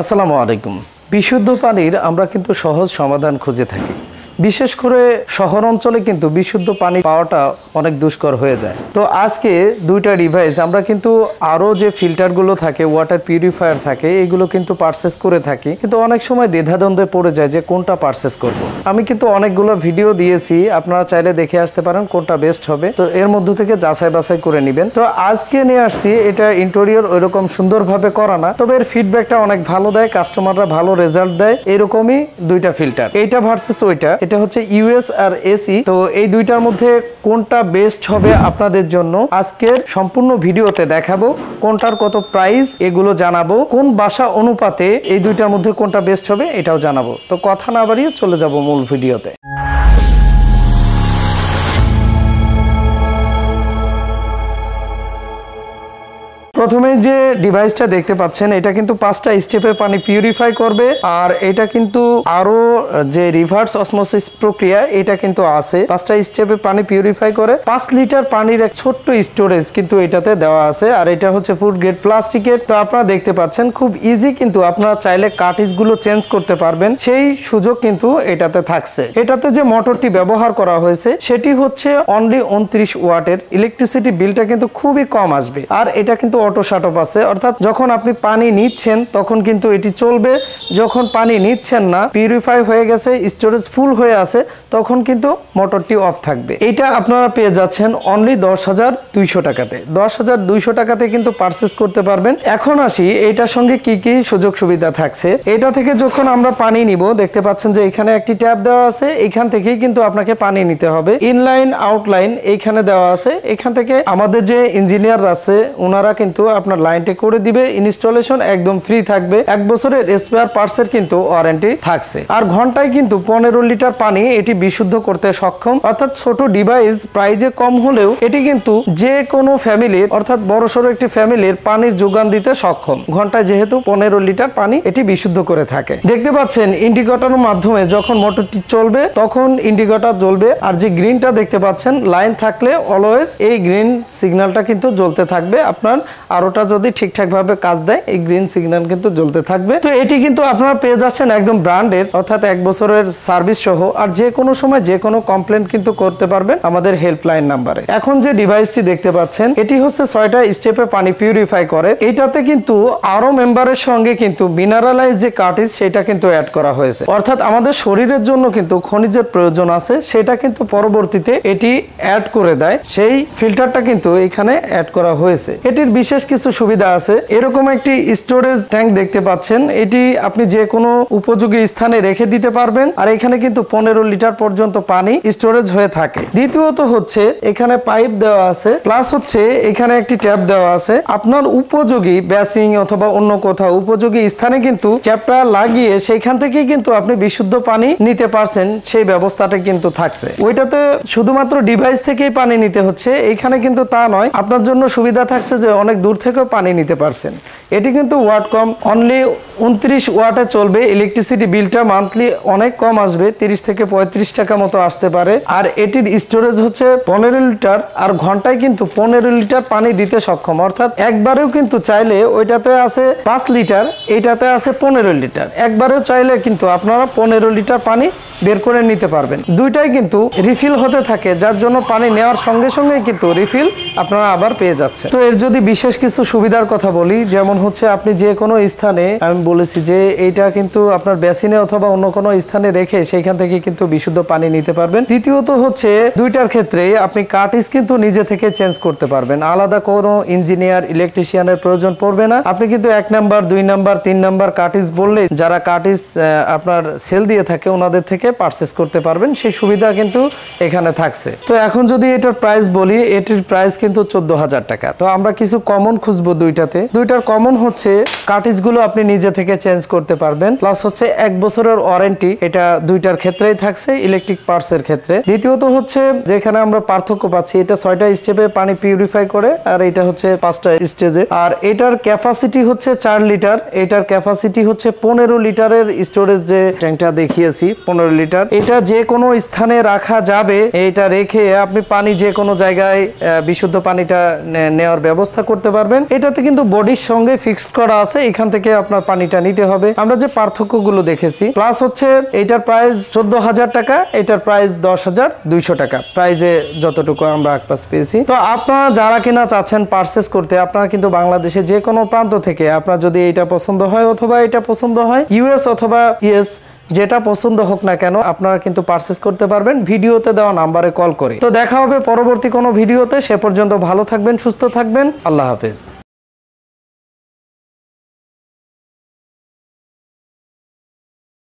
আসসালামু আলাইকুম বিশুদ্ধ পানির আমরা কিন্তু সহজ সমাধান খুঁজে থাকি বিশেষ করে শহর অঞ্চলে কিন্তু বিশুদ্ধ পানি পাওয়াটা অনেক দুষ্কর হয়ে যায় তো আজকে দুইটা ডিভাইস আমরা কিন্তু আরও যে ফিল্টারগুলো থাকে ওয়াটার পিউরিফায়ার থাকে এগুলো কিন্তু পারচেস করে থাকি কিন্তু অনেক সময় দ্বিধাদ্বন্দ্বে পড়ে যায় যে কোনটা পারচেস করব। আমি কিন্তু অনেকগুলো ভিডিও দিয়েছি আপনারা চাইলে দেখে আসতে পারেন কোনটা বেস্ট হবে তো এর মধ্য থেকে যাচাই বাছাই করে নেবেন তো আজকে নিয়ে আসছি এটা ইন্টেরিয়র ওইরকম সুন্দরভাবে করা না তবে এর ফিডব্যাকটা অনেক ভালো দেয় কাস্টমাররা ভালো রেজাল্ট দেয় এরকমই দুইটা ফিল্টার এইটা ভার্সেস ওইটা এটা হচ্ছে ইউএস আর এসি তো এই দুইটার মধ্যে কোনটা বেস্ট হবে আপনাদের জন্য আজকের সম্পূর্ণ ভিডিওতে দেখাবো কোনটার কত প্রাইস এগুলো জানাবো কোন বাসা অনুপাতে এই দুইটার মধ্যে কোনটা বেস্ট হবে এটাও জানাবো তো কথা না বাড়িয়ে চলে যাব মূল ভিডিওতে প্রথমে যে ডিভাইসটা দেখতে পাচ্ছেন এটা কিন্তু পাঁচটা স্টেপে পানি পিউরিফাই করবে আর এটা কিন্তু আরো যে রিভার্স অসমোসিস প্রক্রিয়া এটা কিন্তু আছে পাঁচটা স্টেপে পানি পিউরিফাই করে পাঁচ লিটার পানির এক ছোট্ট স্টোরেজ কিন্তু এটাতে দেওয়া আছে আর এটা হচ্ছে ফুড গ্রেড প্লাস্টিকের তো আপনারা দেখতে পাচ্ছেন খুব ইজি কিন্তু আপনারা চাইলে গুলো চেঞ্জ করতে পারবেন সেই সুযোগ কিন্তু এটাতে থাকছে এটাতে যে মোটরটি ব্যবহার করা হয়েছে সেটি হচ্ছে অনলি উনত্রিশ ওয়াটের ইলেকট্রিসিটি বিলটা কিন্তু খুবই কম আসবে আর এটা কিন্তু অটো শাটপ আছে অর্থাৎ যখন আপনি পানি নিচ্ছেন তখন কিন্তু এটি চলবে যখন পানি নিচ্ছেন না পিউরিফাই হয়ে গেছে স্টোরেজ ফুল হয়ে আছে তখন কিন্তু মোটরটি অফ থাকবে এটা আপনারা পেয়ে যাচ্ছেন অনলি দশ হাজার দুইশো টাকাতে দশ হাজার দুইশো টাকাতে কিন্তু পারচেস করতে পারবেন এখন আসি এটার সঙ্গে কি কি সুযোগ সুবিধা থাকছে এটা থেকে যখন আমরা পানি নিব দেখতে পাচ্ছেন যে এখানে একটি ট্যাপ দেওয়া আছে এখান থেকেই কিন্তু আপনাকে পানি নিতে হবে ইনলাইন আউটলাইন এইখানে দেওয়া আছে এখান থেকে আমাদের যে ইঞ্জিনিয়ার আছে ওনারা কিন্তু কিন্তু আপনার লাইনটি করে দিবে ইনস্টলেশন একদম ফ্রি থাকবে এক বছরের স্পেয়ার পার্টসের কিন্তু ওয়ারেন্টি থাকছে আর ঘন্টায় কিন্তু পনেরো লিটার পানি এটি বিশুদ্ধ করতে সক্ষম অর্থাৎ ছোট ডিভাইস প্রাইজে কম হলেও এটি কিন্তু যে কোনো ফ্যামিলির অর্থাৎ বড় সড়ো একটি ফ্যামিলির পানির যোগান দিতে সক্ষম ঘন্টায় যেহেতু পনেরো লিটার পানি এটি বিশুদ্ধ করে থাকে দেখতে পাচ্ছেন ইন্ডিকেটারের মাধ্যমে যখন মোটরটি চলবে তখন ইন্ডিকেটার জ্বলবে আর যে গ্রিনটা দেখতে পাচ্ছেন লাইন থাকলে অলওয়েজ এই গ্রিন সিগন্যালটা কিন্তু জ্বলতে থাকবে আপনার আর ওটা যদি ঠিকঠাকভাবে কাজ দেয় এই গ্রিন সিগন্যাল কিন্তু জ্বলতে থাকবে তো এটি কিন্তু আপনারা পেয়ে যাচ্ছেন একদম ব্র্যান্ডের অর্থাৎ এক বছরের সার্ভিস সহ আর যে কোনো সময় যে কোনো কমপ্লেন কিন্তু করতে পারবেন আমাদের হেল্পলাইন নাম্বারে এখন যে ডিভাইসটি দেখতে পাচ্ছেন এটি হচ্ছে ছয়টা স্টেপে পানি পিউরিফাই করে এটাতে কিন্তু আরো মেম্বারের সঙ্গে কিন্তু মিনারালাইজ যে কার্টিস সেটা কিন্তু অ্যাড করা হয়েছে অর্থাৎ আমাদের শরীরের জন্য কিন্তু খনিজের প্রয়োজন আছে সেটা কিন্তু পরবর্তীতে এটি অ্যাড করে দেয় সেই ফিল্টারটা কিন্তু এখানে অ্যাড করা হয়েছে এটির বিশেষ বিশেষ কিছু সুবিধা আছে এরকম একটি স্টোরেজ ট্যাঙ্ক দেখতে পাচ্ছেন এটি আপনি যে কোনো উপযোগী স্থানে রেখে দিতে পারবেন আর এখানে কিন্তু পনেরো লিটার পর্যন্ত পানি স্টোরেজ হয়ে থাকে দ্বিতীয়ত হচ্ছে এখানে পাইপ দেওয়া আছে প্লাস হচ্ছে এখানে একটি ট্যাপ দেওয়া আছে আপনার উপযোগী ব্যাসিং অথবা অন্য কোথাও উপযোগী স্থানে কিন্তু ট্যাপটা লাগিয়ে সেইখান থেকে কিন্তু আপনি বিশুদ্ধ পানি নিতে পারছেন সেই ব্যবস্থাটা কিন্তু থাকছে ওইটাতে শুধুমাত্র ডিভাইস থেকেই পানি নিতে হচ্ছে এখানে কিন্তু তা নয় আপনার জন্য সুবিধা থাকছে যে অনেক দূর থেকেও পানি নিতে পারছেন এটি কিন্তু ওয়াট কম অনলি উনত্রিশ ওয়াটে চলবে ইলেকট্রিসিটি বিলটা মান্থলি অনেক কম আসবে 30 থেকে পঁয়ত্রিশ টাকা মতো আসতে পারে আর এটির স্টোরেজ হচ্ছে পনেরো লিটার আর ঘন্টায় কিন্তু পনেরো লিটার পানি দিতে সক্ষম অর্থাৎ একবারেও কিন্তু চাইলে ওইটাতে আছে পাঁচ লিটার এইটাতে আছে পনেরো লিটার একবারেও চাইলে কিন্তু আপনারা পনেরো লিটার পানি বের করে নিতে পারবেন দুইটাই কিন্তু রিফিল হতে থাকে যার জন্য পানি নেওয়ার সঙ্গে সঙ্গে কিন্তু রিফিল আপনারা আবার পেয়ে যাচ্ছে তো এর যদি বিশেষ কিছু সুবিধার কথা বলি যেমন হচ্ছে আপনি যে কোনো স্থানে আমি বলেছি যে এইটা কিন্তু আপনার বেসিনে অথবা অন্য কোনো স্থানে রেখে সেইখান থেকে কিন্তু বিশুদ্ধ পানি নিতে পারবেন দ্বিতীয়ত হচ্ছে দুইটার ক্ষেত্রে আপনি কাটিস কিন্তু নিজে থেকে চেঞ্জ করতে পারবেন আলাদা কোনো ইঞ্জিনিয়ার ইলেকট্রিশিয়ানের প্রয়োজন পড়বে না আপনি কিন্তু এক নাম্বার দুই নাম্বার তিন নাম্বার কাটিস বললে যারা কাটিস আপনার সেল দিয়ে থাকে ওনাদের থেকে থেকে পারচেস করতে পারবেন সেই সুবিধা কিন্তু এখানে থাকছে তো এখন যদি এটার প্রাইস বলি এটির প্রাইস কিন্তু চোদ্দ হাজার টাকা তো আমরা কিছু কমন খুঁজবো দুইটাতে দুইটার কমন হচ্ছে কার্টিজগুলো আপনি নিজে থেকে চেঞ্জ করতে পারবেন প্লাস হচ্ছে এক বছরের ওয়ারেন্টি এটা দুইটার ক্ষেত্রেই থাকছে ইলেকট্রিক এর ক্ষেত্রে দ্বিতীয়ত হচ্ছে যেখানে আমরা পার্থক্য পাচ্ছি এটা ছয়টা স্টেপে পানি পিউরিফাই করে আর এটা হচ্ছে পাঁচটা স্টেজে আর এটার ক্যাপাসিটি হচ্ছে চার লিটার এটার ক্যাপাসিটি হচ্ছে পনেরো লিটারের স্টোরেজ যে ট্যাঙ্কটা দেখিয়েছি পনেরো লিটার এটা যে কোনো স্থানে রাখা যাবে এটা রেখে আপনি পানি যে কোনো জায়গায় বিশুদ্ধ পানিটা নেওয়ার ব্যবস্থা করতে পারবেন এটাতে কিন্তু বডির সঙ্গে ফিক্সড করা আছে এখান থেকে আপনার পানিটা নিতে হবে আমরা যে পার্থক্যগুলো দেখেছি প্লাস হচ্ছে এটার প্রাইস চোদ্দ হাজার টাকা এটার প্রাইস দশ হাজার দুইশো টাকা প্রাইজে যতটুকু আমরা আকপাস পেয়েছি তো আপনারা যারা কিনা চাচ্ছেন পার্সেস করতে আপনারা কিন্তু বাংলাদেশে যে কোনো প্রান্ত থেকে আপনার যদি এটা পছন্দ হয় অথবা এটা পছন্দ হয় ইউএস অথবা ইএস যেটা পছন্দ হোক না কেন আপনারা কিন্তু পারচেস করতে পারবেন ভিডিওতে দেওয়া নাম্বারে কল করে তো দেখা হবে পরবর্তী কোনো ভিডিওতে সে পর্যন্ত ভালো থাকবেন সুস্থ থাকবেন আল্লাহ হাফেজ